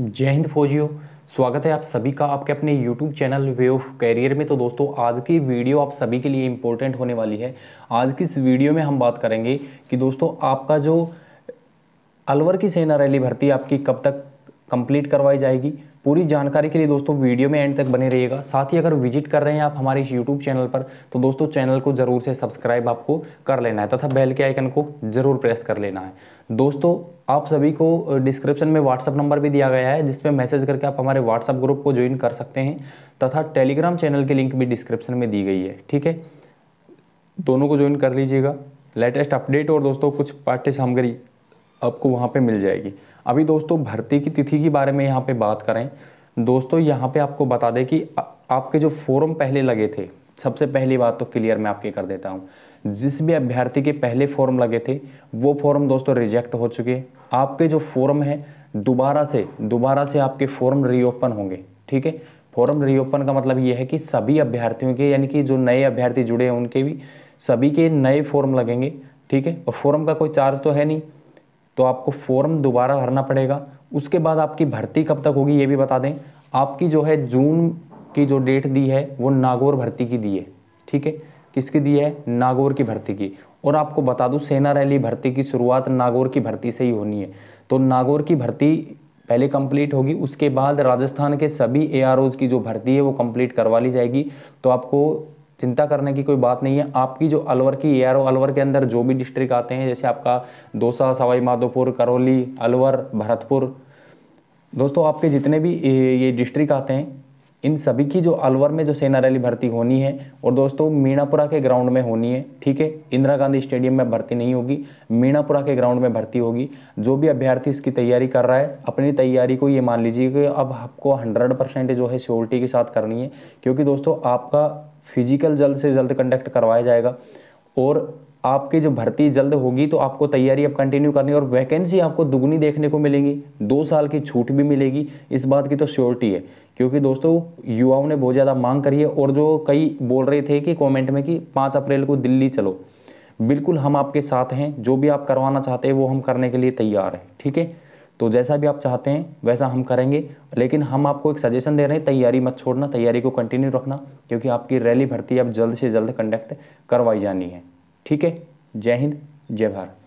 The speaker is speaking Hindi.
जय हिंद फौजियों स्वागत है आप सभी का आपके अपने YouTube channel way of career में तो दोस्तों आज की वीडियो आप सभी के लिए इम्पोर्टेंट होने वाली है आज की इस वीडियो में हम बात करेंगे कि दोस्तों आपका जो अलवर की सेना रैली भर्ती आपकी कब तक कंप्लीट करवाई जाएगी पूरी जानकारी के लिए दोस्तों वीडियो में एंड तक बने रहिएगा साथ ही अगर विजिट कर रहे हैं आप हमारे इस यूट्यूब चैनल पर तो दोस्तों चैनल को ज़रूर से सब्सक्राइब आपको कर लेना है तथा बेल के आइकन को ज़रूर प्रेस कर लेना है दोस्तों आप सभी को डिस्क्रिप्शन में व्हाट्सअप नंबर भी दिया गया है जिसपे मैसेज करके आप हमारे व्हाट्सअप ग्रुप को ज्वाइन कर सकते हैं तथा टेलीग्राम चैनल की लिंक भी डिस्क्रिप्शन में दी गई है ठीक है दोनों को ज्वाइन कर लीजिएगा लेटेस्ट अपडेट और दोस्तों कुछ पाठ्य सामग्री आपको वहाँ पर मिल जाएगी अभी दोस्तों भर्ती की तिथि के बारे में यहाँ पे बात करें दोस्तों यहाँ पे आपको बता दें कि आपके जो फॉर्म पहले लगे थे सबसे पहली बात तो क्लियर मैं आपके कर देता हूँ जिस भी अभ्यर्थी के पहले फॉर्म लगे थे वो फॉर्म दोस्तों रिजेक्ट हो चुके आपके जो फॉर्म है दोबारा से दोबारा से आपके फॉर्म रीओपन होंगे ठीक है फॉर्म रीओपन का मतलब ये है कि सभी अभ्यर्थियों के यानी कि जो नए अभ्यर्थी जुड़े हैं उनके भी सभी के नए फॉर्म लगेंगे ठीक है और फॉर्म का कोई चार्ज तो है नहीं तो आपको फॉर्म दोबारा भरना पड़ेगा उसके बाद आपकी भर्ती कब तक होगी ये भी बता दें आपकी जो है जून की जो डेट दी है वो नागौर भर्ती की दी है ठीक है किसकी दी है नागौर की भर्ती की और आपको बता दूं सेना रैली भर्ती की शुरुआत नागौर की भर्ती से ही होनी है तो नागौर की भर्ती पहले कंप्लीट होगी उसके बाद राजस्थान के सभी ए की जो भर्ती है वो कंप्लीट करवा ली जाएगी तो आपको चिंता करने की कोई बात नहीं है आपकी जो अलवर की ए अलवर के अंदर जो भी डिस्ट्रिक्ट आते हैं जैसे आपका दोसा सवाई माधोपुर करौली अलवर भरतपुर दोस्तों आपके जितने भी ये डिस्ट्रिक्ट आते हैं इन सभी की जो अलवर में जो सेना रैली भर्ती होनी है और दोस्तों मीणापुरा के ग्राउंड में होनी है ठीक है इंदिरा गांधी स्टेडियम में भर्ती नहीं होगी मीणापुरा के ग्राउंड में भर्ती होगी जो भी अभ्यर्थी इसकी तैयारी कर रहा है अपनी तैयारी को ये मान लीजिए कि अब आपको हंड्रेड परसेंट जो है श्योरिटी के साथ करनी है क्योंकि दोस्तों आपका फिजिकल जल्द से जल्द कंडक्ट करवाया जाएगा और आपकी जो भर्ती जल्द होगी तो आपको तैयारी अब कंटिन्यू करनी और वैकेंसी आपको दुगनी देखने को मिलेंगी दो साल की छूट भी मिलेगी इस बात की तो श्योरिटी है क्योंकि दोस्तों युवाओं ने बहुत ज़्यादा मांग करी है और जो कई बोल रहे थे कि कमेंट में कि पाँच अप्रैल को दिल्ली चलो बिल्कुल हम आपके साथ हैं जो भी आप करवाना चाहते हैं वो हम करने के लिए तैयार हैं ठीक है तो जैसा भी आप चाहते हैं वैसा हम करेंगे लेकिन हम आपको एक सजेशन दे रहे हैं तैयारी मत छोड़ना तैयारी को कंटिन्यू रखना क्योंकि आपकी रैली भर्ती अब जल्द से जल्द कंडक्ट करवाई जानी है ठीक है जय हिंद जय भारत